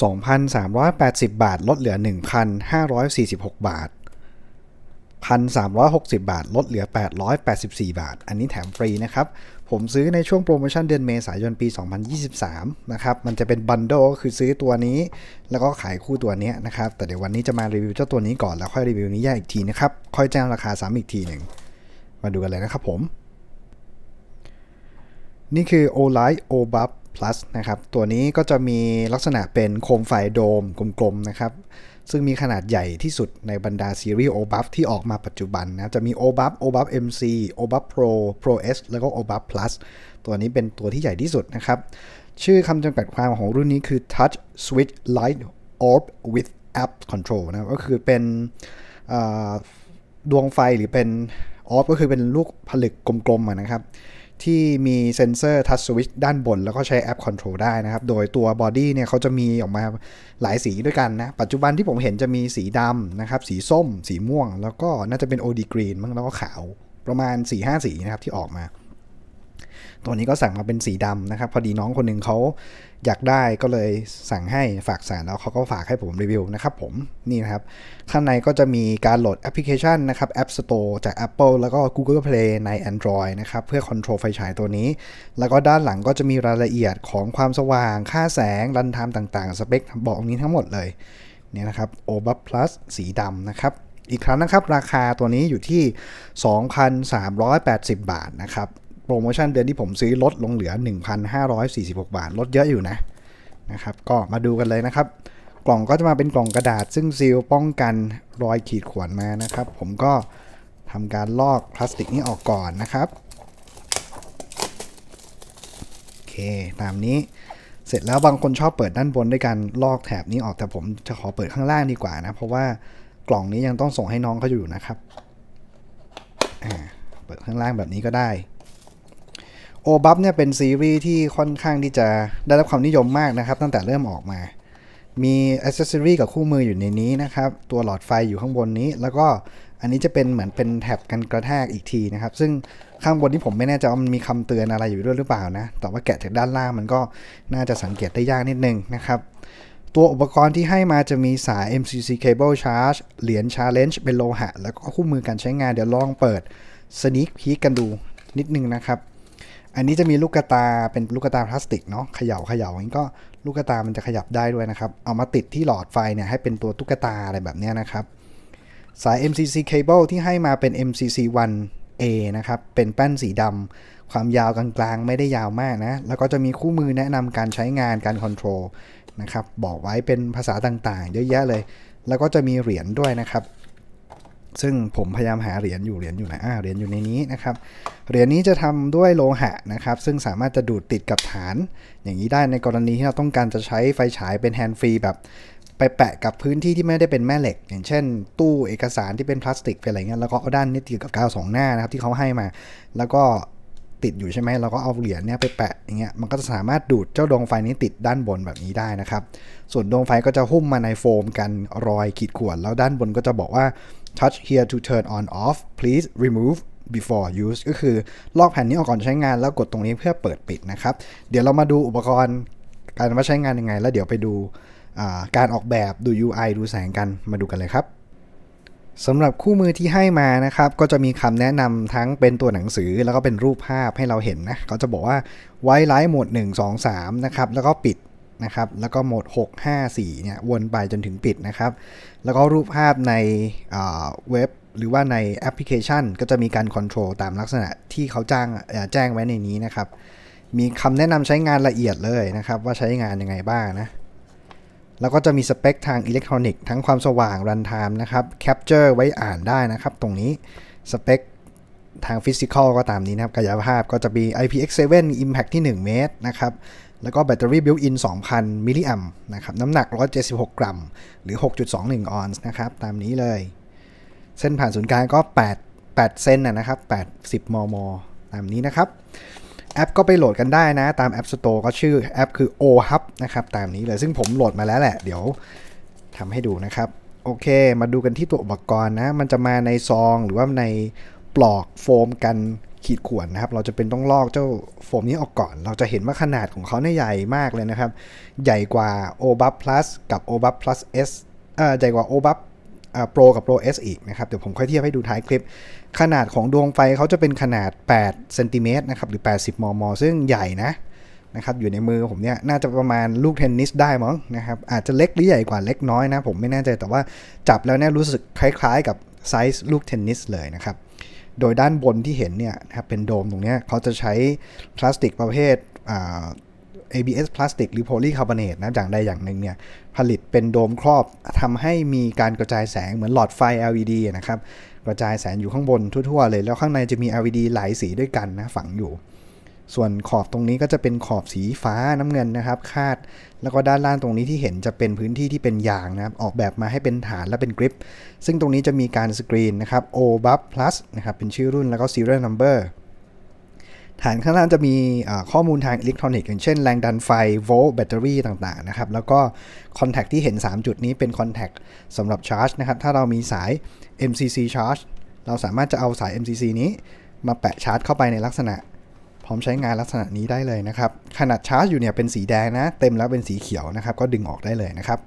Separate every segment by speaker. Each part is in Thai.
Speaker 1: 2,380 บาท ลดเหลือ 1,546 บาท 1,360 บาท ลดเหลือ 884 บาท อันนี้แถมฟรีนะครับ ผมซื้อในช่วงโปรโมชั่นเดือนเมษายนปี 2023นะครับมันจะเป็นบันโดก็คือซื้อตัวนี้ แล้วก็ขายคู่ตัวนี้นะครับ แต่เดี๋ยววันนี้จะมารีวิวเจ้าตัวนี้ก่อนแล้วค่อยรีวิวนี้แยกอีกทีนะครับ ค่อยแจ้งราคาสามอีกทีหนึ่งมาดูกันเลยนะครับผมนี่คือ o l i g e o b u f plus นะครับตัวนี้ก็จะมีลักษณะเป็นโคมไฟโดมกลมๆ นะครับซึ่งมีขนาดใหญ่ที่สุดในบรรดาซีรีส์ OBUF ที่ออกมาปัจจุบันนะจะมี OBUF OBUF MC OBUF Pro Pro S แล้วก็ OBUF Plus ตัวนี้เป็นตัวที่ใหญ่ที่สุดนะครับ ชื่อคำจำกัดความของรุ่นนี้คือ Touch Switch Light Orb with App Control นะก็คือเป็นดวงไฟหรือเป็นออฟก็คือเป็นลูกผลึกกลมๆนะครับที่มีเซ็นเซอร์ทัชสวิตช์ด้านบน แล้วก็ใช้แอปคอนโทรลได้นะครับ โดยตัวบอดี้เนี่ยเขาจะมีออกมาหลายสีด้วยกันนะ ปัจจุบันที่ผมเห็นจะมีสีดำนะครับ สีส้ม สีม่วง แล้วก็น่าจะเป็นโอดีกรีนมั้งแล้วก็ขาว ประมาณ 4-5 สีนะครับที่ออกมาตัวนี้ก็สั่งมาเป็นสีดำนะครับ พอดีน้องคนหนึ่งเขาอยากได้ก็เลยสั่งให้ฝากสารแล้วเขาก็ฝากให้ผมรีวิวนะครับผมนี่นะครับ ข้างในก็จะมีการโหลดแอปพลิเคชันนะครับ App Store จาก Apple แล้วก็ Google Play ใน Android นะครับเพื่อคอนโทรลไฟฉายตัวนี้ แล้วก็ด้านหลังก็จะมีรายละเอียดของความสว่าง ค่าแสง รันไทม์ต่าง ๆ สเปคบอกนี้ทั้งหมดเลยเนี่ยนะครับ OBA Plus สีดำนะครับ อีกครั้งนะครับ ราคาตัวนี้อยู่ที่ 2,380 บาทนะครับโปรโมชั่นเดือนที่ผมซื้อลดลงเหลือ 1,546 บาทลดเยอะอยู่นะนะครับ ก็มาดูกันเลยนะครับ กล่องก็จะมาเป็นกล่องกระดาษซึ่งซีลป้องกันรอยขีดข่วนมานะครับ ผมก็ทำการลอกพลาสติกนี้ออกก่อนนะครับ โอเคตามนี้เสร็จแล้วบางคนชอบเปิดด้านบนด้วยการลอกแถบนี้ออกแต่ผมจะขอเปิดข้างล่างดีกว่านะ เพราะว่ากล่องนี้ยังต้องส่งให้น้องเขาอยู่นะครับเปิดข้างล่างแบบนี้ก็ได้โอบัฟเนี่ยเป็นซีรีส์ที่ค่อนข้างที่จะได้รับความนิยมมากนะครับตั้งแต่เริ่มออกมา มีอ c c e s s o r y กับคู่มืออยู่ในนี้นะครับตัวหลอดไฟอยู่ข้างบนนี้ แล้วก็อันนี้จะเป็นเหมือนเป็นแถบกันกระแทกอีกทีนะครับซึ่งข้างบนที่ผมไม่แน่ใจว่ามันมีคำเตือนอะไรอยู่ด้วยหรือเปล่านะแต่ว่าแกะจากด้านล่างมันก็น่าจะสังเกตได้ยากนิดนึงนะครับ ตัวอุปกรณ์ที่ให้มาจะมีสาย MCC cable charge เหรียญ challenge เป็นโลหะ แล้วก็คู่มือการใช้งานเดี๋ยวลองเปิด sneak peek กันดูนิดนึงนะครับอันนี้จะมีลูกกตาเป็นลูกกตาพลาสติกเนาะเขย่าเขย่าอย่างนี้ก็ลูกกตามันจะขยับได้ด้วยนะครับ เอามาติดที่หลอดไฟเนี่ยให้เป็นตัวตุ๊กตาอะไรแบบนี้นะครับ สาย MCC cable ที่ให้มาเป็น MCC 1A นะครับเป็นแป้นสีดำความยาวกลางๆไม่ได้ยาวมากนะ แล้วก็จะมีคู่มือแนะนำการใช้งานการคอนโทรลนะครับบอกไว้เป็นภาษาต่างๆเยอะแยะเลย แล้วก็จะมีเหรียญด้วยนะครับซึ่งผมพยายามหาเหรียญอยู่เหรียญอยู่ไหนอ่าเหรียญอยู่ในนี้นะครับ เหรียญนี้จะทำด้วยโลหะนะครับ ซึ่งสามารถจะดูดติดกับฐาน อย่างนี้ได้ ในกรณีที่เราต้องการจะใช้ไฟฉายเป็นแฮนด์ฟรีแบบไปแปะกับพื้นที่ที่ไม่ได้เป็นแม่เหล็ก อย่างเช่น ตู้เอกสารที่เป็นพลาสติกปอะไรเงี้ย แล้วก็เอาด้านนี้ติดกับกาวสองหน้านะครับ ที่เขาให้มา แล้วก็ติดอยู่ใช่ไหมเราก็เอาเหรียญเนี้ยไปแปะอย่างเงี้ย มันก็จะสามารถดูดเจ้าดวงไฟนี้ติดด้านบนแบบนี้ได้นะครับ ส่วนดวงไฟก็จะหุ้มมาในโฟมกัน รอยขีดข่วนแล้วด้านบนก็จะบอกว่า touch here to turn on off please remove before use ก็คือลอกแผ่นนี้ออกก่อนใช้งานแล้วกดตรงนี้เพื่อเปิดปิดนะครับ เดี๋ยวเรามาดูอุปกรณ์การว่าใช้งานยังไงแล้วเดี๋ยวไปดูการออกแบบดู UI ดูแสงกันมาดูกันเลยครับ สำหรับคู่มือที่ให้มานะครับก็จะมีคำแนะนำทั้งเป็นตัวหนังสือแล้วก็เป็นรูปภาพให้เราเห็นนะเขาจะบอกว่าไว้ไลท์โหมด 1 2 3 นะครับแล้วก็ปิดนะครับแล้วก็โหมด 654เนี่ยวนไปจนถึงปิดนะครับ แล้วก็รูปภาพในเว็บหรือว่าในแอปพลิเคชัน ก็จะมีการคอนโทรลตามลักษณะที่เขาจ้างแจ้งไว้ในนี้นะครับ มีคำแนะนำใช้งานละเอียดเลยนะครับ ว่าใช้งานยังไงบ้างนะแล้วก็จะมีสเปค ทางอิเล็กทรอนิกส์ทั้งความสว่างรันไทม์นะครับแคปเจอร์ไว้อ่านได้นะครับตรงนี้สเปคทางฟิสิกอลก็ตามนี้นะครับกายภาพก็จะมี IPX7 Impact ที่ 1 เมตร นะครับแล้วก็แบตเตอรี่บิวอิน 2,000มิลลิแอมนะครับน้ำหนัก 176 กรัม หรือ 6.21 ออนซ์นะครับ ตามนี้เลย เส้นผ่านศูนย์กลางก็ 8 8เซนนะครับ 80 มม ตามนี้นะครับ แอปก็ไปโหลดกันได้นะ ตาม App Store ก็ชื่อแอปคือ O-Hub นะครับ ตามนี้เลยซึ่งผมโหลดมาแล้วแหละเดี๋ยวทำให้ดูนะครับ โอเคมาดูกันที่ตัวอุปกรณ์นะ มันจะมาในซองหรือว่าในปลอกโฟม กันขีดข่วนนะครับ เราจะเป็นต้องลอกเจ้าโฟมนี้ออกก่อน เราจะเห็นว่าขนาดของเขาเนี่ยใหญ่มากเลยนะครับ ใหญ่กว่า o b u b Plus กับ o b u b Plus S เอ่อใหญ่กว่า o b u b โปรกับโปร S อีกนะครับ เดี๋ยวผมค่อยเทียบให้ดูท้ายคลิป ขนาดของดวงไฟเขาจะเป็นขนาด8เซนติเมตรนะครับ หรือ 80 มม ซึ่งใหญ่นะ นะครับ อยู่ในมือผมเนี่ย น่าจะประมาณลูกเทนนิสได้มั้งนะครับ อาจจะเล็กหรือใหญ่กว่าเล็กน้อยนะผมไม่แน่ใจ แต่ว่าจับแล้วเนี่ยรู้สึกคล้าย ๆ กับไซส์ลูกเทนนิสเลยนะครับโดยด้านบนที่เห็นเนี่ยนะครับเป็นโดมตรงนี้เขาจะใช้พลาสติกประเภท ABS พลาสติกหรือโพลีคาร์บอเนตนะอย่างใดอย่างหนึ่งเนี่ยผลิตเป็นโดมครอบทำให้มีการกระจายแสงเหมือนหลอดไฟ LED นะครับกระจายแสงอยู่ข้างบนทั่วๆ เลยแล้วข้างในจะมี LED หลายสีด้วยกันนะฝังอยู่ส่วนขอบตรงนี้ก็จะเป็นขอบสีฟ้าน้ำเงินนะครับ คาดแล้วก็ด้านล่างตรงนี้ที่เห็นจะเป็นพื้นที่ที่เป็นยางนะครับ ออกแบบมาให้เป็นฐานและเป็นกริป ซึ่งตรงนี้จะมีการสกรีนนะครับ o b u f plus นะครับ เป็นชื่อรุ่นแล้วก็ serial number ฐานข้างล่างจะมีข้อมูลทางอิเล็กทรอนิกส์อย่างเช่นแรงดันไฟโวลต์แบตเตอรี่ต่างๆนะครับ แล้วก็คอนแทคที่เห็น3จุดนี้เป็นคอนแทคสำหรับชาร์จนะครับ ถ้าเรามีสาย MCC charge เราสามารถจะเอาสาย MCC นี้มาแปะชาร์จเข้าไปในลักษณะพร้อมใช้งานลักษณะนี้ได้เลยนะครับ ขนาดชาร์จอยู่เนี่ยเป็นสีแดงนะ เต็มแล้วเป็นสีเขียวนะครับ ก็ดึงออกได้เลยนะครับ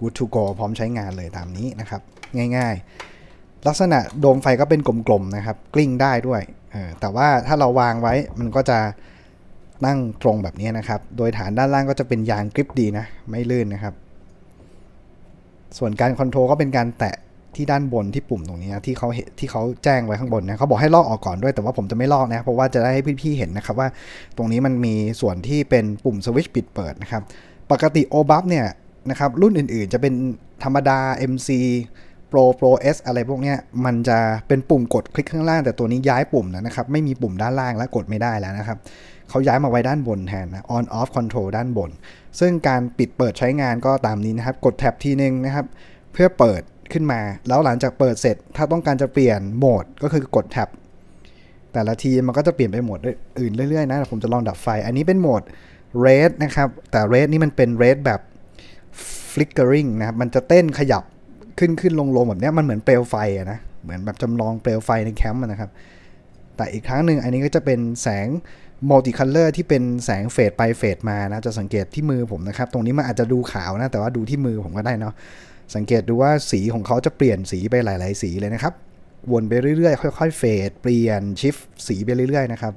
Speaker 1: good to go พร้อมใช้งานเลยตามนี้นะครับ ง่ายๆ ลักษณะโดมไฟก็เป็นกลมๆนะครับกลิ้งได้ด้วยแต่ว่าถ้าเราวางไว้มันก็จะนั่งตรงแบบนี้นะครับ โดยฐานด้านล่างก็จะเป็นยางกริปดีนะไม่ลื่นนะครับ ส่วนการคอนโทรลก็เป็นการแตะที่ด้านบนที่ปุ่มตรงนี้ที่เขาที่เขาแจ้งไว้ข้างบนนะเขาบอกให้ลอกออกก่อนด้วย แต่ว่าผมจะไม่ลอกนะเพราะว่าจะได้ให้พี่ๆเห็นนะครับว่าตรงนี้มันมีส่วนที่เป็นปุ่มสวิตช์ปิดเปิดนะครับปกติ o b u บเนี่ยนะครับรุ่นอื่น ๆ จะเป็นธรรมดา MC Pro Pro S อะไรพวกนี้มันจะเป็นปุ่มกดคลิกข้างล่างแต่ตัวนี้ย้ายปุ่มนะครับไม่มีปุ่มด้านล่างและกดไม่ได้แล้วนะครับเขาย้ายมาไว้ด้านบนแทนนะ On Off Control ด้านบน ซึ่งการปิดเปิดใช้งานก็ตามนี้นะครับกดแท็บทีนึงนะครับเพื่อเปิดขึ้นมาแล้วหลังจากเปิดเสร็จถ้าต้องการจะเปลี่ยนโหมดก็คือกดแท็บแต่ละทีมันก็จะเปลี่ยนไปโหมดอื่นเรื่อยๆนะ ผมจะลองดับไฟอันนี้เป็นโหมด red นะครับ แต่ red นี่มันเป็น red แบบ flickering นะครับมันจะเต้นขยับขึ้นขึ้นลงลงแบบนี้มันเหมือนเปลวไฟนะเหมือนแบบจำลองเปลวไฟในแคมป์นะครับ แต่อีกครั้งหนึ่งอันนี้ก็จะเป็นแสง multi color ที่เป็นแสงเฟดไปเฟดมานะจะสังเกตที่มือผมนะครับตรงนี้มันอาจจะดูขาวนะแต่ว่าดูที่มือผมก็ได้เนาะสังเกตดูว่าสีของเขาจะเปลี่ยนสีไปหลาย ๆ สีเลยนะครับ วนไปเรื่อยๆ ค่อย ๆเฟด เปลี่ยนชิฟสีไปเรื่อยๆนะครับ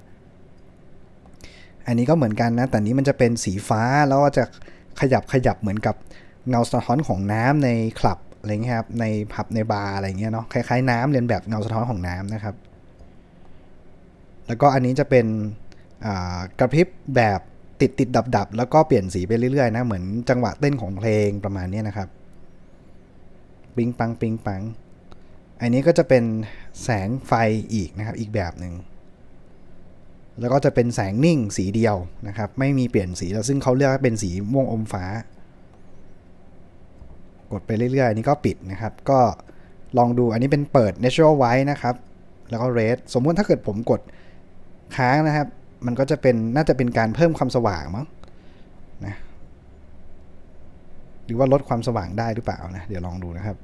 Speaker 1: อันนี้ก็เหมือนกันนะ แต่นี้มันจะเป็นสีฟ้าแล้วจะขยับขยับเหมือนกับเงาสะท้อนของน้ำในคลับอะไรเงี้ยครับ ในผับในบาร์อะไรเงี้ยเนาะ คล้ายๆน้ำเรียนแบบเงาสะท้อนของน้ำนะครับ แล้วก็อันนี้จะเป็นกระพริบแบบติดติดดับดับแล้วก็เปลี่ยนสีไปเรื่อยๆนะ เหมือนจังหวะเต้นของเพลงประมาณนี้นะครับปิงปังปิงปัง อันนี้ก็จะเป็นแสงไฟอีกนะครับ อีกแบบหนึ่ง แล้วก็จะเป็นแสงนิ่งสีเดียวนะครับ ไม่มีเปลี่ยนสีแล้วซึ่งเขาเลือกเป็นสีม่วงอมฟ้า กดไปเรื่อยๆอันนี้ก็ปิดนะครับ ก็ลองดูอันนี้เป็นเปิด natural white นะครับ แล้วก็ red สมมติถ้าเกิดผมกดค้างนะครับ มันก็จะเป็นน่าจะเป็นการเพิ่มความสว่างมั้งนะหรือว่าลดความสว่างได้หรือเปล่านะเดี๋ยวลองดูนะครับ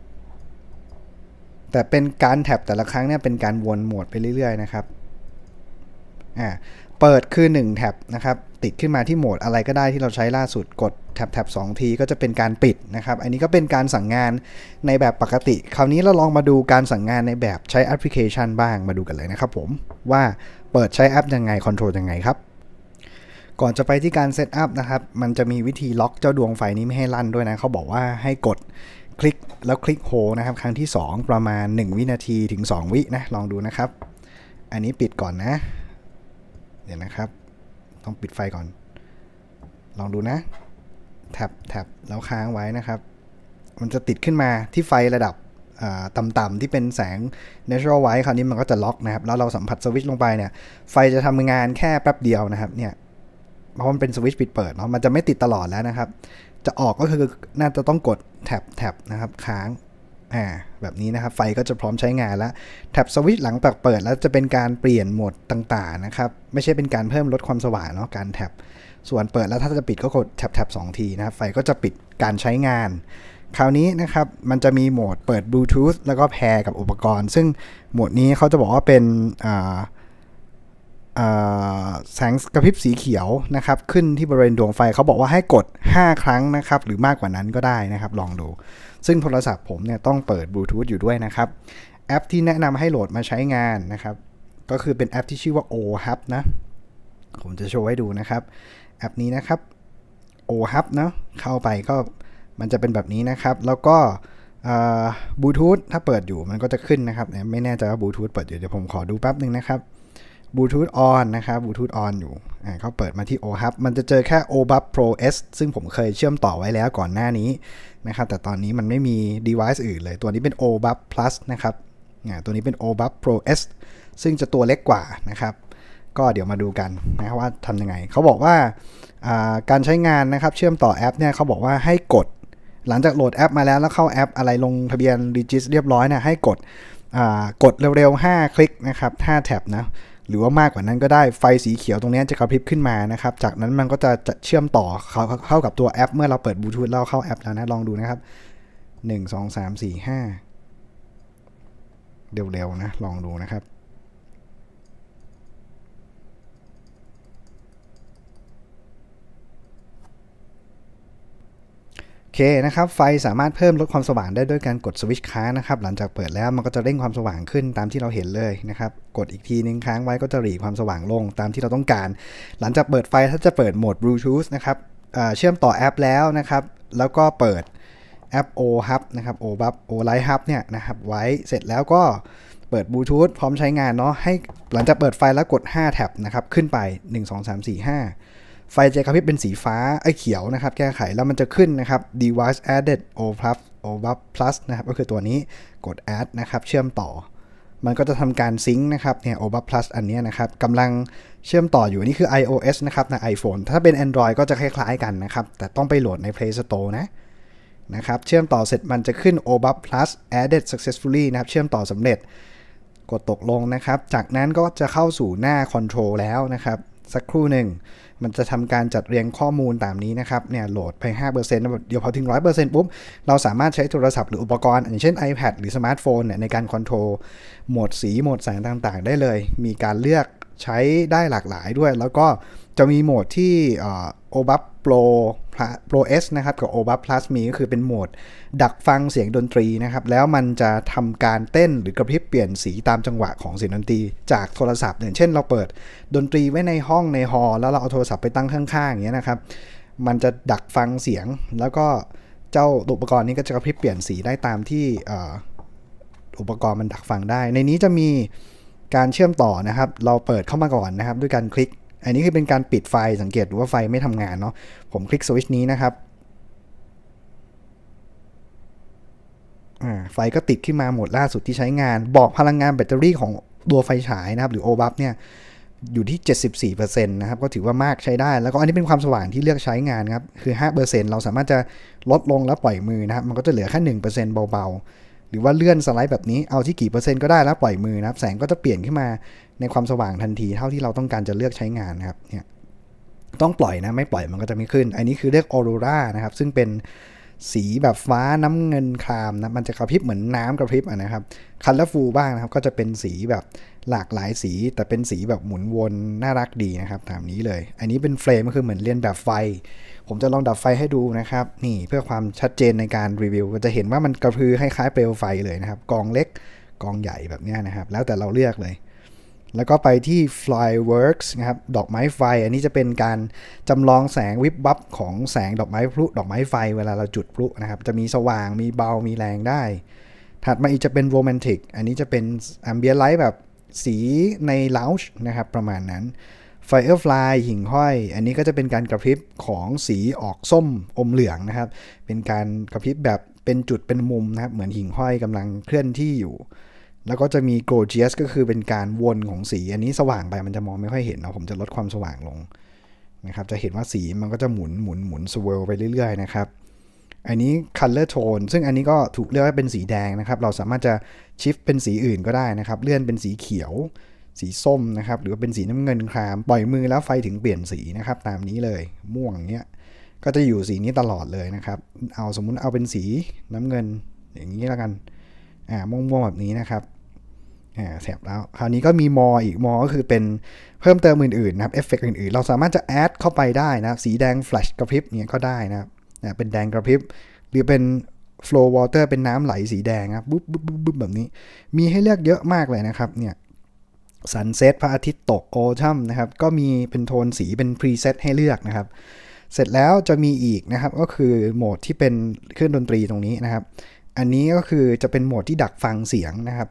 Speaker 1: แต่เป็นการแท็บแต่ละครั้งเนี่ยเป็นการวนโหมดไปเรื่อยๆ นะครับอ่าเปิดคือ1แท็บนะครับติดขึ้นมาที่โหมดอะไรก็ได้ที่เราใช้ล่าสุดกดแท็บแท็บสทีก็จะเป็นการปิดนะครับ อันนี้ก็เป็นการสั่งงานในแบบปกติ คราวนี้เราลองมาดูการสั่งงานในแบบใช้แอปพลิเคชันบ้างมาดูกันเลยนะครับผมว่าเปิดใช้แอปยังไงคอนโทรลยังไงครับก่อนจะไปที่การเซตอัพนะครับ มันจะมีวิธีล็อกเจ้าดวงไฟนี้ไม่ให้ลั่นด้วยนะ เขาบอกว่าให้กดคลิกแล้วคลิกโฮนะครับ ครั้งที่ 2 ประมาณ 1 วินาทีถึง 2 วินะ ลองดูนะครับ อันนี้ปิดก่อนนะ เดี๋ยวนะครับ ต้องปิดไฟก่อน ลองดูนะ แท็บแท็บแล้วค้างไว้นะครับ มันจะติดขึ้นมาที่ไฟระดับต่ำๆที่เป็นแสง natural white คราวนี้มันก็จะล็อกนะครับ แล้วเราสัมผัสสวิตช์ลงไปเนี่ย ไฟจะทำงานแค่แป๊บเดียวนะครับ เนี่ยเพราะมันเป็นสวิตช์ปิดเปิดเนาะ มันจะไม่ติดตลอดแล้วนะครับ จะออกก็คือน่าจะต้องกดแท็บแท็บนะครับค้างอ่าแบบนี้นะครับ ไฟก็จะพร้อมใช้งานแล้วแท็บสวิตช์หลังปักเปิดแล้วจะเป็นการเปลี่ยนโหมดต่างๆนะครับ ไม่ใช่เป็นการเพิ่มลดความสว่างเนาะการแท็บส่วนเปิดแล้วถ้าจะปิดก็กดแท็บแท็บสองทีนะครับไฟก็จะปิดการใช้งาน คราวนี้นะครับมันจะมีโหมดเปิดบลูทูธแล้วก็แพร์กับอุปกรณ์ ซึ่งโหมดนี้เขาจะบอกว่าเป็นอ่าแสงกระพริบสีเขียวนะครับขึ้นที่บริเวณดวงไฟเขาบอกว่าให้กด 5 ครั้งนะครับหรือมากกว่านั้นก็ได้นะครับลองดูซึ่งโทรศัพท์ผมเนี่ยต้องเปิดบลูทูธอยู่ด้วยนะครับแอปที่แนะนำให้โหลดมาใช้งานนะครับก็คือเป็นแอป ที่ชื่อว่า OHub นะผมจะโชว์ให้ดูนะครับ แอปนี้นะครับ OHub นาะเข้าไปก็มันจะเป็นแบบนี้นะครับแล้วก็บลูทูธถ้าเปิดอยู่มันก็จะขึ้นนะครับไม่แน่ใจว่าบลูทูธเปิดอยู่เดี๋ยวผมขอดูแป๊บหนึ่งนะครับบลูทูธออนนะครับบลูทูธออนอยู่อ่าเขาเปิดมาที่ OHub มันจะเจอแค่ OBUB Pro S ซึ่งผมเคยเชื่อมต่อไว้แล้วก่อนหน้านี้นะครับ แต่ตอนนี้มันไม่มี device อื่นเลย ตัวนี้เป็น OBUB Plus นะครับี่ยตัวนี้เป็น OBUB Pro S ซึ่งจะตัวเล็กกว่านะครับ ก็เดี๋ยวมาดูกันนะว่าทำยังไง เขาบอกว่าการใช้งานนะครับ เชื่อมต่อแอปเนี่ยเขาบอกว่าให้กด หลังจากโหลดแอปมาแล้วแล้วเข้าแอปอะไรลงทะเบียนรีจิสเรียบร้อยนะให้กดกดเร็วๆ 5 คลิกนะครับ5แท็บนะหรือว่ามากกว่านั้นก็ได้ไฟสีเขียวตรงนี้จะกระพริบขึ้นมานะครับ จากนั้นมันก็จะจะเชื่อมต่อเขาเข้ากับตัวแอปเมื่อเราเปิดบลูทูธเราเข้าแอปแล้วนะลองดูนะครับ 1 2 3 4 5เร็วๆนะลองดูนะครับโอเคนะครับไฟสามารถเพิ่มลดความสว่างได้ด้วยการกดสวิตช์ค้างนะครับหลังจากเปิดแล้วมันก็จะเร่งความสว่างขึ้นตามที่เราเห็นเลยนะครับกดอีกทีนึงค้างไว้ก็จะหรีความสว่างลงตามที่เราต้องการ หลังจากเปิดไฟถ้าจะเปิดโหมดบลูทูธนะครับเชื่อมต่อแอปแล้วนะครับแล้วก็เปิดแอป O Hub นะครับ O บ u b O Light Hub เนี่ยนะครับไว้เสร็จแล้วก็เปิดบลูทูธพร้อมใช้งานเนาะให้หลังจากเปิดไฟแล้วกด 5 แท็บนะครับขึ้นไป1 2 3 4 5ไฟจกระพริบเป็นสีฟ้าไอ้เขียวนะครับแก้ไขแล้วมันจะขึ้นนะครับ device added o plus o plus นะครับก็คือตัวนี้กด add นะครับเชื่อมต่อ มันก็จะทำการซิงค์นะครับเนี่ย o plus อันนี้นะครับกำลังเชื่อมต่ออยู่นี่คือ iOS นะครับใน iPhone ถ้าเป็น Android ก็จะคล้าย ๆ กันนะครับ แต่ต้องไปโหลดใน Play Store นะนะครับเชื่อมต่อเสร็จมันจะขึ้น o b u f plus added successfully นะครับเชื่อมต่อสำเร็จ กดตกลงนะครับจากนั้นก็จะเข้าสู่หน้า control แล้วนะครับสักครู่หนึ่งมันจะทำการจัดเรียงข้อมูลตามนี้นะครับเนี่ยโหลดไป 5%เดี๋ยวพอถึง 100%ปุ๊บเราสามารถใช้โทรศัพท์หรืออุปกรณ์อย่างเช่น iPad หรือสมาร์ทโฟนเนี่ยในการคอนโทรลโหมดสี โหมดแสงต่างๆ ได้เลย มีการเลือกใช้ได้หลากหลายด้วย แล้วก็จะมีโหมดที่โอบับโปรโปรเนะครับกับ o อบับพลัสมีก็คือเป็นโหมดดักฟังเสียงดนตรีนะครับ แล้วมันจะทำการเต้นหรือกระพริบเปลี่ยนสีตามจังหวะของเสียงดนตรี จากโทรศัพท์ อย่างเช่นเราเปิดดนตรีไว้ในห้องในฮอลแล้วเราเอาโทรศัพท์ไปตั้งข้างๆอย่างเงี้ยนะครับ มันจะดักฟังเสียงแล้วก็เจ้าอุปกรณ์นี้ก็จะกระพริบเปลี่ยนสีได้ตามที่อุปกรณ์มันดักฟังได้ ในนี้จะมีการเชื่อมต่อนะครับเราเปิดเข้ามาก่อนนะครับด้วยการคลิกอันนี้คือเป็นการปิดไฟสังเกตดูว่าไฟไม่ทำงานเนาะผมคลิกสวิตช์นี้นะครับ ไฟก็ติดขึ้นมาหมดล่าสุดที่ใช้งาน บอกพลังงานแบตเตอรี่ของตัวไฟฉายนะครับหรือโอบัฟเนี่ยอยู่ที่ 74%นะครับก็ถือว่ามากใช้ได้ แล้วก็อันนี้เป็นความสว่างที่เลือกใช้งานครับคือ 5%เราสามารถจะลดลงแล้วปล่อยมือนะครับ มันก็จะเหลือแค่1%เบาๆหรือว่าเลื่อนสไลด์แบบนี้เอาที่กี่เปอร์เซ็นต์ก็ได้แล้วปล่อยมือนะครับ แสงก็จะเปลี่ยนขึ้นมาในความสว่างทันทีเท่าที่เราต้องการจะเลือกใช้งานนะครับเนี่ยต้องปล่อยนะไม่ปล่อยมันก็จะไม่ขึ้น อันนี้คือเรียกออโรรานะครับซึ่งเป็นสีแบบฟ้าน้ำเงินคามนะมันจะกระพริบเหมือนน้ำกระพริบะนะครับคันละฟูบ้างนะครับก็จะเป็นสีแบบหลากหลายสี แต่เป็นสีแบบหมุนวนน่ารักดีนะครับตามนี้เลยอันนี้เป็นเฟรมก็คือเหมือนเรียนแบบไฟผมจะลองดับไฟให้ดูนะครับ นี่เพื่อความชัดเจนในการรีวิวจะเห็นว่ามันกระพือคล้ายๆเปลวไฟเลยนะครับกองเล็ก กองใหญ่แบบนี้นะครับ แล้วแต่เราเลือกเลยแล้วก็ไปที่ Flyworks นะครับ ดอกไม้ไฟ อันนี้จะเป็นการจำลองแสงวิบวับ ของแสงดอกไม้พลุ ดอกไม้ไฟ เวลาเราจุดพลุนะครับ จะมีสว่าง มีเบา มีแรงได้ ถัดมาอีกจะเป็น Romantic อันนี้จะเป็น Ambient Light แบบสีในลาวช์นะครับ ประมาณนั้น Firefly หิ่งห้อย อันนี้ก็จะเป็นการกระพริบของสีออกส้มอมเหลืองนะครับ เป็นการกระพริบแบบเป็นจุดเป็นมุมนะครับ เหมือนหิ่งห้อยกำลังเคลื่อนที่อยู่แล้วก็จะมีโกลเจียสก็คือเป็นการวนของสีอันนี้สว่างไปมันจะมองไม่ค่อยเห็นเนาะผมจะลดความสว่างลงนะครับ จะเห็นว่าสีมันก็จะหมุนหมุนหมุนสเวลไปเรื่อยๆนะครับอันนี้ color tone ซึ่งอันนี้ก็ถูกเรียกว่าเป็นสีแดงนะครับเราสามารถจะชิฟเป็นสีอื่นก็ได้นะครับเลื่อนเป็นสีเขียว สีส้มนะครับ หรือว่าเป็นสีน้ำเงินคราม ปล่อยมือแล้วไฟถึงเปลี่ยนสีนะครับ ตามนี้เลยม่วงเนี้ยก็จะอยู่สีนี้ตลอดเลยนะครับ เอาสมมุติเอาเป็นสีน้ำเงิน อย่างนี้แล้วกันอ่าม่วงๆแบบนี้นะครับแสบแล้วคราวนี้ก็มีมออีก มอก็คือเป็นเพิ่มเติมอื่น ๆนะครับเอฟเฟกอื่นๆ เราสามารถจะแอดเข้าไปได้นะสีแดง แฟลชกระพริบเนี้ยก็ได้นะครับ เป็นแดงกระพริบหรือเป็น flow water เป็นน้ำไหลสีแดงครับบุ๊บบุ๊บบุ๊บแบบนี้ มีให้เลือกเยอะมากเลยนะครับเนี่ยสันเซ็ตพระอาทิตย์ตกโอชัมนะครับ ก็มีเป็นโทนสีเป็นพรีเซ็ตให้เลือกนะครับ เสร็จแล้วจะมีอีกนะครับก็คือโหมดที่เป็นเครื่องดนตรีตรงนี้นะครับอันนี้ก็คือจะเป็นโหมดที่ดักฟังเสียงนะครับ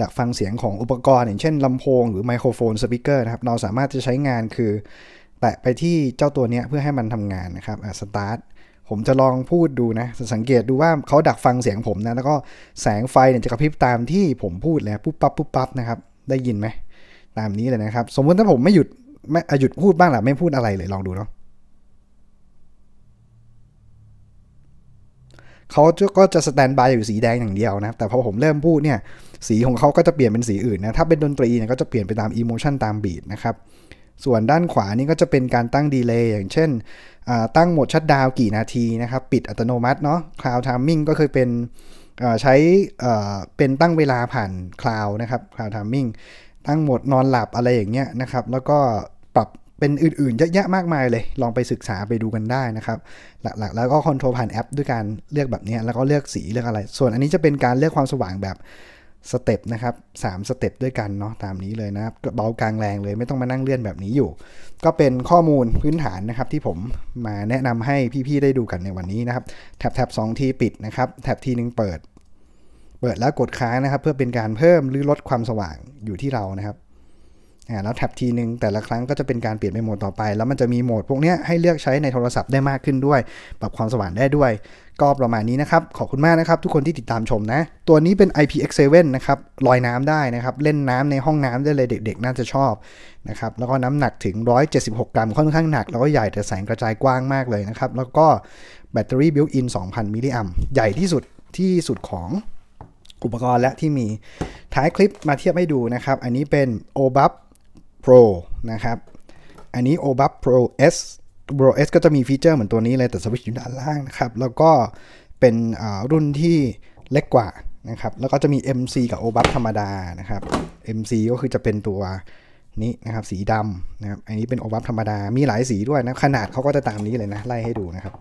Speaker 1: ดักฟังเสียงของอุปกรณ์อย่างเช่นลำโพง หรือไมโครโฟนสปีกเกอร์นะครับ เราสามารถจะใช้งานคือ แตะไปที่เจ้าตัวนี้เพื่อให้มันทำงานนะครับอ่ะสตาร์ท ผมจะลองพูดดูนะสังเกตดูว่าเขาดักฟังเสียงผมนะแล้วก็แสงไฟเนี่ยจะกระพริบตามที่ผมพูดแล้วปุ๊บปั๊บปุ๊บปั๊บนะครับ ได้ยินไหมตามนี้เลยนะครับ สมมติถ้าผมไม่หยุดไม่หยุดพูดบ้างหรือไม่พูดอะไรเลย ลองดูเนาะเขาก็จะสแตนบายอยู่สีแดงอย่างเดียวนะแต่พอผมเริ่มพูดเนี่ยสีของเขาก็จะเปลี่ยนเป็นสีอื่นนะถ้าเป็นดนตรีเนี่ยก็จะเปลี่ยนไปตามอีโมชันตามบีดนะครับส่วนด้านขวานี่ก็จะเป็นการตั้งดีเลย์อย่างเช่น ตั้งโหมดชัดดาวกี่นาทีนะครับปิดอัตโนมัติเนาะคลาวทามมิ่งก็เคยเป็นใช้เป็นตั้งเวลาผ่านคลาวนะครับคลาวทามมิ่งตั้งโหมดนอนหลับอะไรอย่างเงี้ยนะครับแล้วก็ปรับเป็นอื่นๆเยอะแยะมากมายเลย ลองไปศึกษาไปดูกันได้นะครับ หลัก ๆ แล้วก็คอนโทรลผ่านแอปด้วยการเลือกแบบนี้แล้วก็เลือกสีเลือกอะไร ส่วนอันนี้จะเป็นการเลือกความสว่างแบบสเต็ปนะครับสามสเต็ปด้วยกันเนาะตามนี้เลยนะครับเบา กลางแรงเลย ไม่ต้องมานั่งเลื่อนแบบนี้อยู่ ก็เป็นข้อมูลพื้นฐานนะครับ ที่ผมมาแนะนำให้พี่ๆได้ดูกันในวันนี้นะครับ แท็บแท็บสทีปิดนะครับ แท็บทีหนึ่งเปิด เปิดแล้วกดค้างนะครับ เพื่อเป็นการเพิ่มหรือลดความสว่างอยู่ที่เรานะครับแล้วแท็บทีนึงแต่ละครั้งก็จะเป็นการเปลี่ยนไปโหมดต่อไป แล้วมันจะมีโหมดพวกนี้ให้เลือกใช้ในโทรศัพท์ได้มากขึ้นด้วย ปรับความสว่างได้ด้วย ก็ประมาณนี้นะครับ ขอบคุณมากนะครับทุกคนที่ติดตามชมนะ ตัวนี้เป็น IPX7 นะครับลอยน้ำได้นะครับ เล่นน้ำในห้องน้ำได้เลยเด็กๆ น่าจะชอบนะครับแล้วก็น้ำหนักถึง 176 กรัมค่อนข้างหนักแล้วก็ใหญ่แต่แสงกระจายกว้างมากเลยนะครับแล้วก็แบตเตอรี่บิวอิน2,000 มิลลิแอมใหญ่ที่สุดที่สุดของอุปกรณ์ และที่มีท้ายคลิปมาเทียบให้ดูนะครับอันนี้เป็น o b u b Pro นะครับ อันนี้ OBUS Pro S Pro S ก็จะมีฟีเจอร์เหมือนตัวนี้เลยแต่สวิตช์อยู่ด้านล่างนะครับ แล้วก็เป็นรุ่นที่เล็กกว่านะครับ แล้วก็จะมี MC กับ OBUS ธรรมดานะครับ MC ก็คือจะเป็นตัวนี้นะครับสีดำนะครับ อันนี้เป็น OBUS ธรรมดา มีหลายสีด้วยนะขนาดเขาก็จะตามนี้เลยนะไล่ให้ดูนะครับ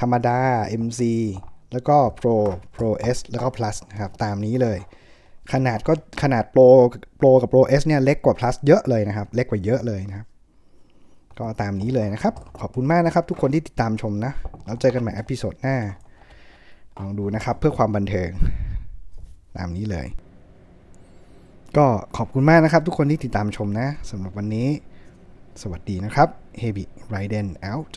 Speaker 1: ธรรมดา MC แล้วก็ Pro Pro S แล้วก็ Plus นะครับตามนี้เลยขนาดก็ขนาดโปรโปรกับโปรเเนี่ยเล็กกว่า plus เยอะเลยนะครับเล็กกว่าเยอะเลยนะครับ ก็ตามนี้เลยนะครับ ขอบคุณมากนะครับ ทุกคนที่ติดตามชมนะ แล้วเจอกันใหม่อพิโซดหน้าลองดูนะครับเพื่อความบันเทิง ตามนี้เลย ก็ขอบคุณมากนะครับ ทุกคนที่ติดตามชมนะสำหรับวันนี้ สวัสดีนะครับ h e b i Raiden out